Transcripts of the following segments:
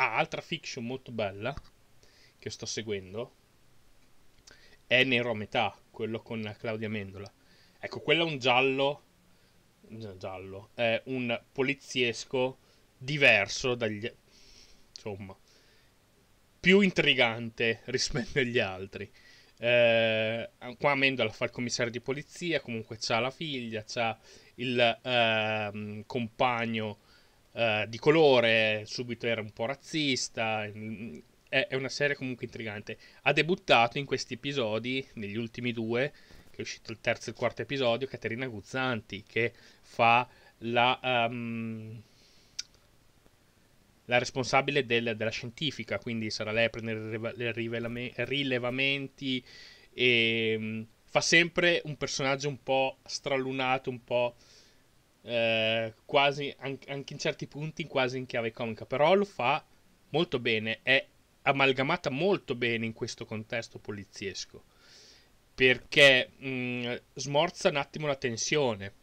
Ah, altra fiction molto bella che sto seguendo è Nero a metà, quello con Claudia Mendola. Ecco, quello è un giallo, giallo, è un poliziesco diverso dagli... insomma, più intrigante rispetto agli altri. Eh, qua Mendola fa il commissario di polizia, comunque c'ha la figlia, c'ha il eh, compagno eh, di colore, subito era un po' razzista. Mm, è, è una serie comunque intrigante. Ha debuttato in questi episodi, negli ultimi due, che è uscito il terzo e il quarto episodio, Caterina Guzzanti, che fa la, um, la responsabile del, della scientifica, quindi sarà lei a prendere i rilevamenti e mm, fa sempre un personaggio un po' stralunato, un po' Eh, quasi anche, anche in certi punti quasi in chiave comica, però lo fa molto bene, è amalgamata molto bene in questo contesto poliziesco, perché mh, mm, smorza un attimo la tensione.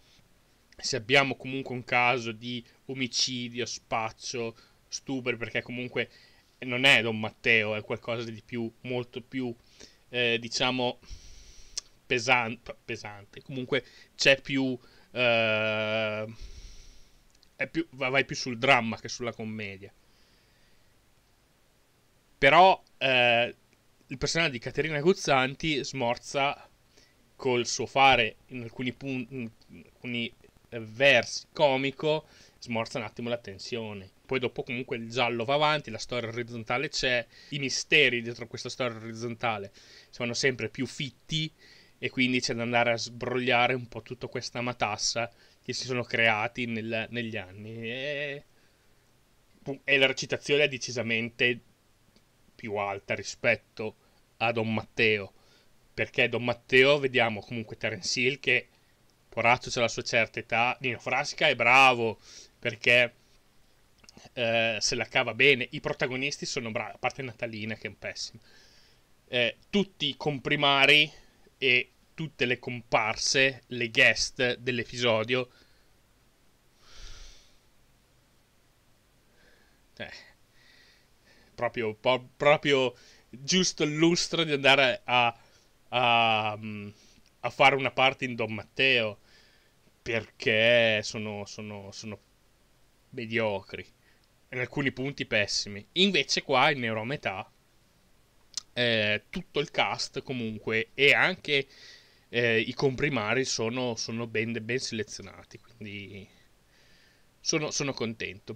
Se abbiamo comunque un caso di omicidio, spaccio, stupro, perché comunque non è Don Matteo, è qualcosa di più, molto più, eh, diciamo, pesan- pesante, comunque c'è più... Eh, più, vai più sul dramma che sulla commedia. Però eh, il personaggio di Caterina Guzzanti smorza col suo fare in alcuni, pun- in alcuni eh, versi comico, smorza un attimo la tensione. Poi dopo comunque il giallo va avanti, la storia orizzontale c'è, i misteri dietro questa storia orizzontale sono sempre più fitti, e quindi c'è da andare a sbrogliare un po' tutta questa matassa che si sono creati nel, negli anni. E... e, la recitazione è decisamente più alta rispetto a Don Matteo, perché Don Matteo vediamo comunque Terence Hill che, porazzo c'è la sua certa età, Nino Frasca è bravo perché eh, se la cava bene, i protagonisti sono bravi, a parte Natalina che è un pessimo. Eh, tutti comprimari e tutte le comparse, le guest dell'episodio. Eh, proprio, po- proprio giusto il lustro di andare a, a, mm, a, fare una parte in Don Matteo perché sono, sono, sono mediocri in alcuni punti pessimi invece qua in Neurometà eh, tutto il cast comunque e anche eh, i comprimari sono, sono ben, ben, selezionati, quindi sono, sono contento.